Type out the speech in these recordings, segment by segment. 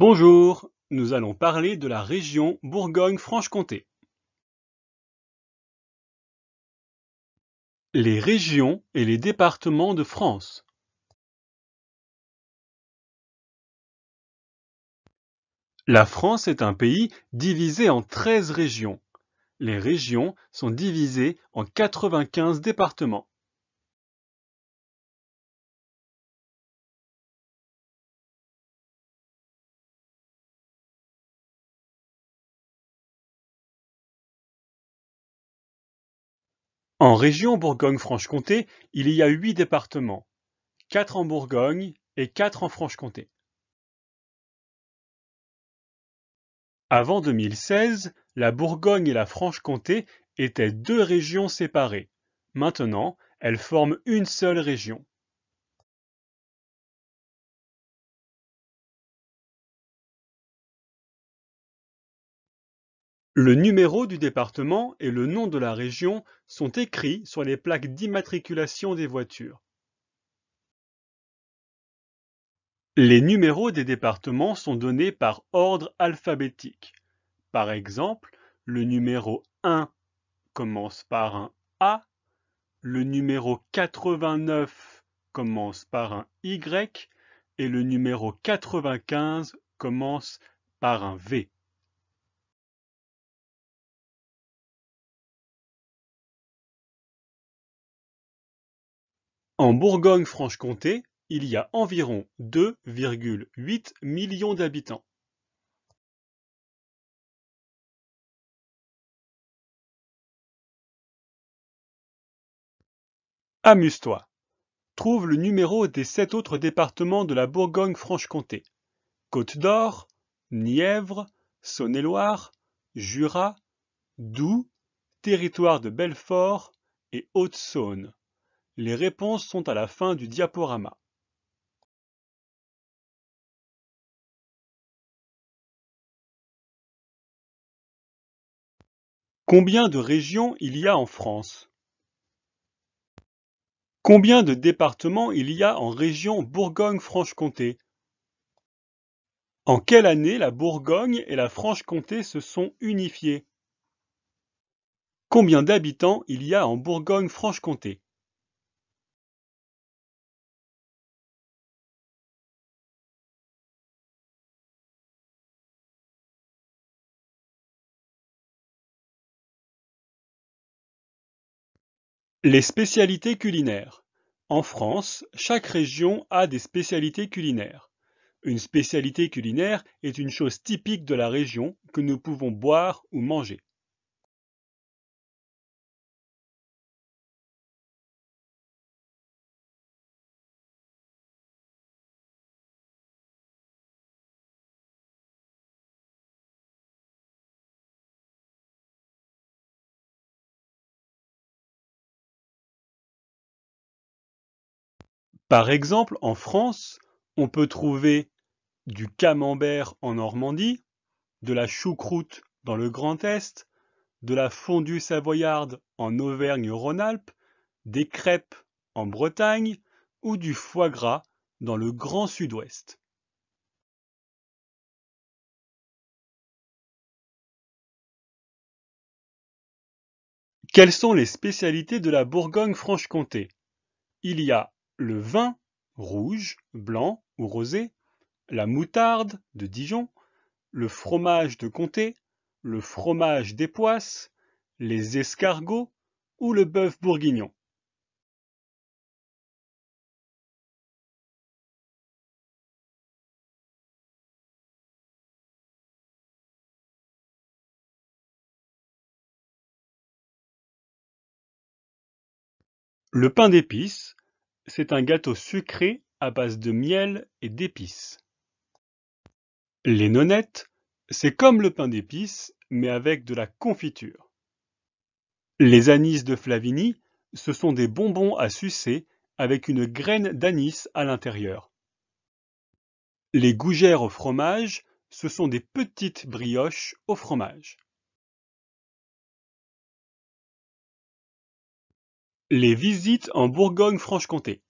Bonjour, nous allons parler de la région Bourgogne-Franche-Comté. Les régions et les départements de France. La France est un pays divisé en 13 régions. Les régions sont divisées en 95 départements. En région Bourgogne-Franche-Comté, il y a huit départements, quatre en Bourgogne et quatre en Franche-Comté. Avant 2016, la Bourgogne et la Franche-Comté étaient deux régions séparées. Maintenant, elles forment une seule région. Le numéro du département et le nom de la région sont écrits sur les plaques d'immatriculation des voitures. Les numéros des départements sont donnés par ordre alphabétique. Par exemple, le numéro 1 commence par un A, le numéro 89 commence par un Y et le numéro 95 commence par un V. En Bourgogne-Franche-Comté, il y a environ 2,8 millions d'habitants. Amuse-toi. Trouve le numéro des sept autres départements de la Bourgogne-Franche-Comté. Côte-d'Or, Nièvre, Saône-et-Loire, Jura, Doubs, Territoire de Belfort et Haute-Saône. Les réponses sont à la fin du diaporama. Combien de régions il y a en France Combien de départements il y a en région Bourgogne-Franche-Comté En quelle année la Bourgogne et la Franche-Comté se sont unifiées Combien d'habitants il y a en Bourgogne-Franche-Comté Les spécialités culinaires. En France, chaque région a des spécialités culinaires. Une spécialité culinaire est une chose typique de la région que nous pouvons boire ou manger. Par exemple, en France, on peut trouver du camembert en Normandie, de la choucroute dans le Grand Est, de la fondue savoyarde en Auvergne-Rhône-Alpes, des crêpes en Bretagne ou du foie gras dans le Grand Sud-Ouest. Quelles sont les spécialités de la Bourgogne-Franche-Comté Il y a le vin, rouge, blanc ou rosé, la moutarde de Dijon, le fromage de Comté, le fromage des poisses, les escargots ou le bœuf bourguignon. Le pain d'épices, c'est un gâteau sucré à base de miel et d'épices. Les nonnettes, c'est comme le pain d'épices, mais avec de la confiture. Les anis de Flavigny, ce sont des bonbons à sucer avec une graine d'anis à l'intérieur. Les gougères au fromage, ce sont des petites brioches au fromage. Les visites en Bourgogne-Franche-Comté.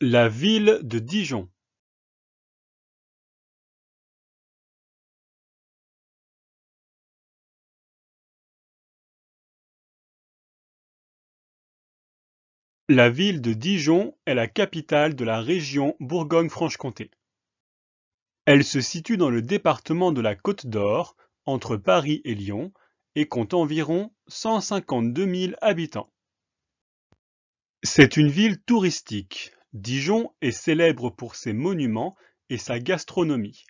La ville de Dijon. La ville de Dijon est la capitale de la région Bourgogne-Franche-Comté. Elle se situe dans le département de la Côte-d'Or, entre Paris et Lyon, et compte environ 152 000 habitants. C'est une ville touristique. Dijon est célèbre pour ses monuments et sa gastronomie.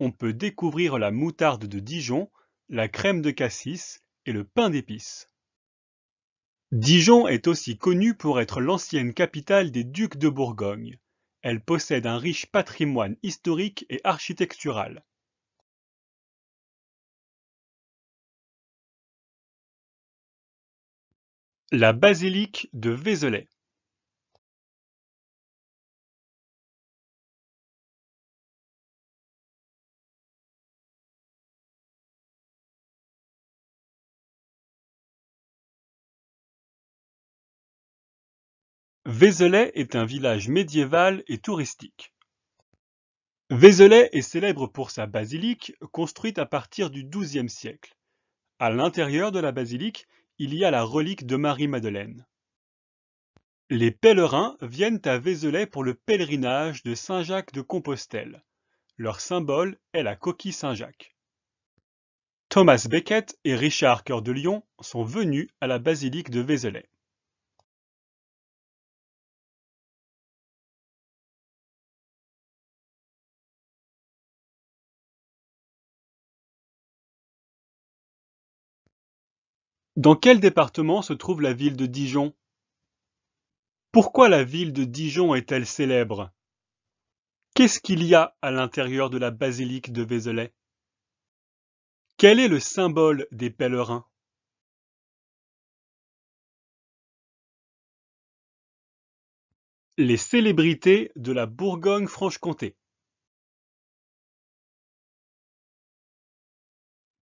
On peut découvrir la moutarde de Dijon, la crème de cassis et le pain d'épices. Dijon est aussi connue pour être l'ancienne capitale des ducs de Bourgogne. Elle possède un riche patrimoine historique et architectural. La basilique de Vézelay. Vézelay est un village médiéval et touristique. Vézelay est célèbre pour sa basilique construite à partir du XIIe siècle. À l'intérieur de la basilique, il y a la relique de Marie-Madeleine. Les pèlerins viennent à Vézelay pour le pèlerinage de Saint-Jacques de Compostelle. Leur symbole est la coquille Saint-Jacques. Thomas Becket et Richard Cœur de Lion sont venus à la basilique de Vézelay. Dans quel département se trouve la ville de Dijon? Pourquoi la ville de Dijon est-elle célèbre? Qu'est-ce qu'il y a à l'intérieur de la basilique de Vézelay? Quel est le symbole des pèlerins? Les célébrités de la Bourgogne-Franche-Comté.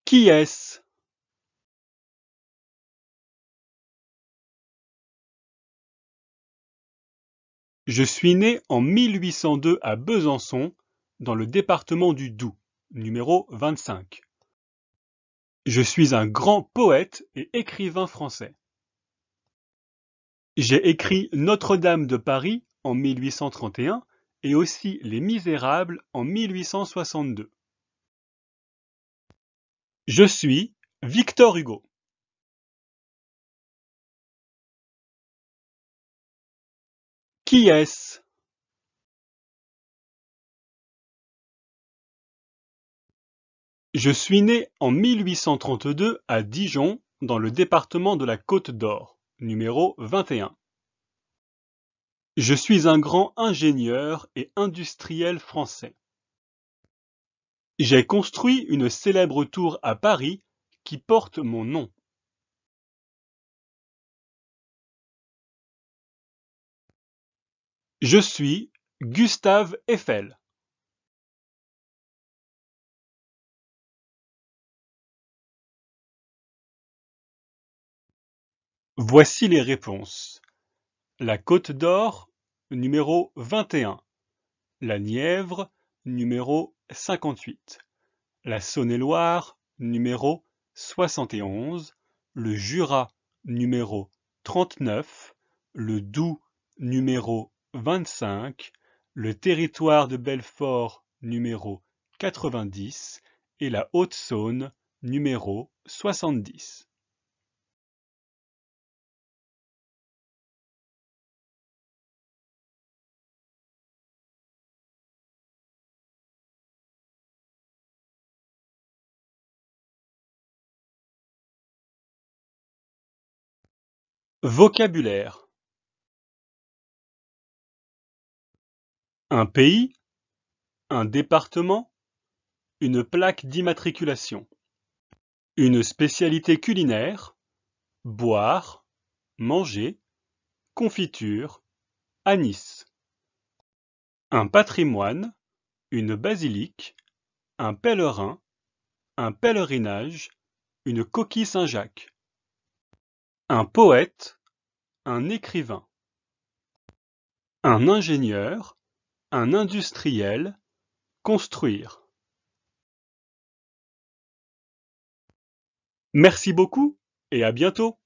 Qui est-ce? Je suis né en 1802 à Besançon, dans le département du Doubs, numéro 25. Je suis un grand poète et écrivain français. J'ai écrit Notre-Dame de Paris en 1831 et aussi Les Misérables en 1862. Je suis Victor Hugo. Qui est-ce Je suis né en 1832 à Dijon, dans le département de la Côte-d'Or, numéro 21 Je suis un grand ingénieur et industriel français. J'ai construit une célèbre tour à Paris qui porte mon nom. Je suis Gustave Eiffel. Voici les réponses. La Côte d'Or, numéro 21. La Nièvre, numéro 58. La Saône-et-Loire, numéro 71. Le Jura, numéro 39. Le Doubs, numéro 25, le Territoire de Belfort, numéro 90, et la Haute-Saône, numéro 70. Vocabulaire Un pays, un département, une plaque d'immatriculation. Une spécialité culinaire, boire, manger, confiture, anis. Un patrimoine, une basilique, un pèlerin, un pèlerinage, une coquille Saint-Jacques. Un poète, un écrivain. Un ingénieur, un industriel, construire. Merci beaucoup et à bientôt.